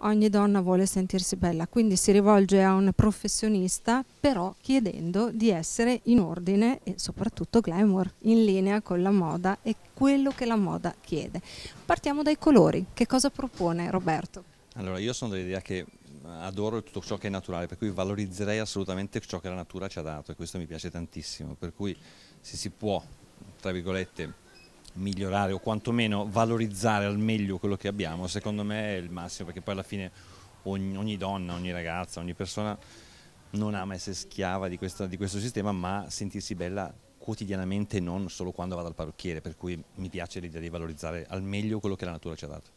ogni donna vuole sentirsi bella, quindi si rivolge a un professionista, però chiedendo di essere in ordine e soprattutto glamour, in linea con la moda e quello che la moda chiede. Partiamo dai colori, che cosa propone Roberto? Allora, io sono dell'idea che eh, adoro tutto ciò che è naturale, per cui valorizzerei assolutamente ciò che la natura ci ha dato e questo mi piace tantissimo, per cui se si può, tra virgolette, migliorare o quantomeno valorizzare al meglio quello che abbiamo, secondo me è il massimo, perché poi alla fine ogni, ogni donna, ogni ragazza, ogni persona non ama essere schiava di, questa, di questo sistema, ma sentirsi bella quotidianamente non solo quando vado al parrucchiere, per cui mi piace l'idea di valorizzare al meglio quello che la natura ci ha dato.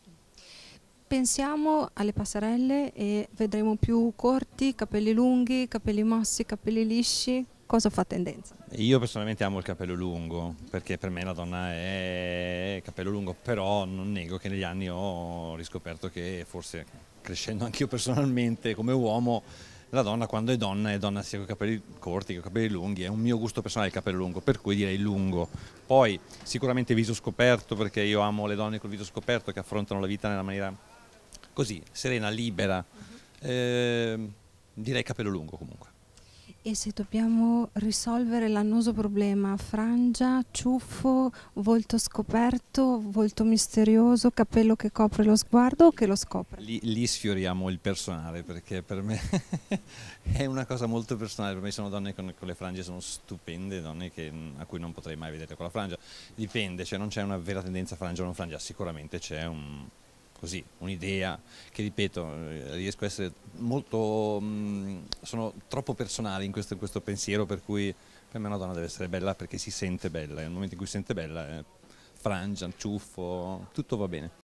Pensiamo alle passerelle e vedremo più corti, capelli lunghi, capelli mossi, capelli lisci cosa fa tendenza? Io personalmente amo il capello lungo, perché per me la donna è capello lungo, però non nego che negli anni ho riscoperto che forse crescendo anch'io personalmente come uomo la donna quando è donna è donna sia con i capelli corti che con i capelli lunghi, è un mio gusto personale il capello lungo, per cui direi lungo. Poi sicuramente viso scoperto perché io amo le donne col viso scoperto che affrontano la vita nella maniera così, serena, libera. Eh, direi capello lungo comunque. E se dobbiamo risolvere l'annoso problema frangia, ciuffo, volto scoperto, volto misterioso, capello che copre lo sguardo o che lo scopre? Lì, lì sfioriamo il personale perché per me è una cosa molto personale, per me sono donne con, con le frange, sono stupende donne che, mm, a cui non potrei mai vedere con la frangia, dipende, cioè non c'è una vera tendenza frangia o non frangia, sicuramente c'è un così un'idea che ripeto eh, riesco a essere molto mh, mm, sono troppo personale in questo, in questo, pensiero per cui per me una donna deve essere bella perché si sente bella e nel momento in cui si sente bella eh, frangia, ciuffo, tutto va bene